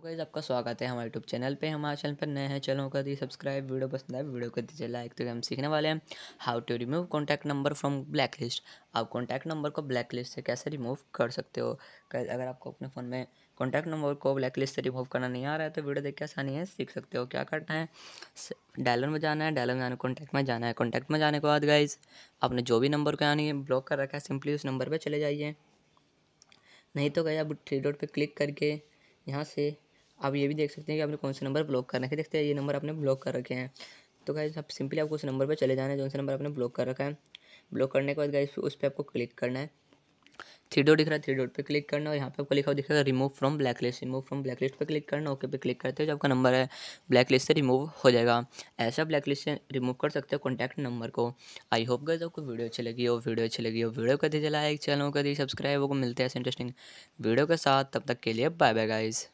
तो गाइज़ आपका स्वागत है हमारे यूट्यूब चैनल पे हमारे चैनल पर नए हैं चलो कर दी सब्सक्राइब वीडियो पसंद आए वीडियो कर दीजिए लाइक तो हम सीखने वाले हैं how to remove contact number from blacklist आप कॉन्टैक्ट नंबर को ब्लैक लिस्ट से कैसे रिमूव कर सकते हो अगर आपको अपने फ़ोन में कॉन्टैक्ट नंबर को ब्लैक लिस्ट से रिमूव करना नहीं आ रहा है तो वीडियो देख के आसानी है सीख सकते हो क्या करना है डायलर में जाना है डायलर में जाना कॉन्टैक्ट में जाना है कॉन्टैक्ट में जाने के बाद गाइज आपने जो भी नंबर को यानी ब्लॉक कर रखा है सिंपली उस नंबर पर चले जाइए नहीं तो गए आप थ्री डॉट पर क्लिक करके यहाँ से आप ये भी देख सकते हैं कि आपने कौन से नंबर ब्लॉक कर रखे देखते हैं ये नंबर आपने ब्लॉक कर रखे हैं तो गाइज आप सिंपली आपको उस नंबर पर चले जाना है जो नंबर आपने ब्लॉक कर रखा है ब्लॉक करने के बाद गाइज उस पर आपको क्लिक करना है थ्री डॉट दिख रहा है थ्री डॉट पे क्लिक करना है और यहाँ पे आपको लिखा हुआ दिखेगा remove from blacklist remove from blacklist पर क्लिक करना ओके पे क्लिक करते हो जो आपका नंबर है ब्लैक लिस्ट से रिमूव हो जाएगा ऐसा ब्लैक लिस्ट से रिमूव कर सकते हो कॉन्टैक्ट नंबर को आई होप गए आपको वीडियो अच्छी लगी हो वीडियो अच्छी लगी हो वीडियो कर दीजिए लाइक चैनल कर दीजिए सब्सक्राइब को मिलते हैं ऐसे इंटरेस्टिंग वीडियो के साथ तब तक के लिए बाय बाय गाइज़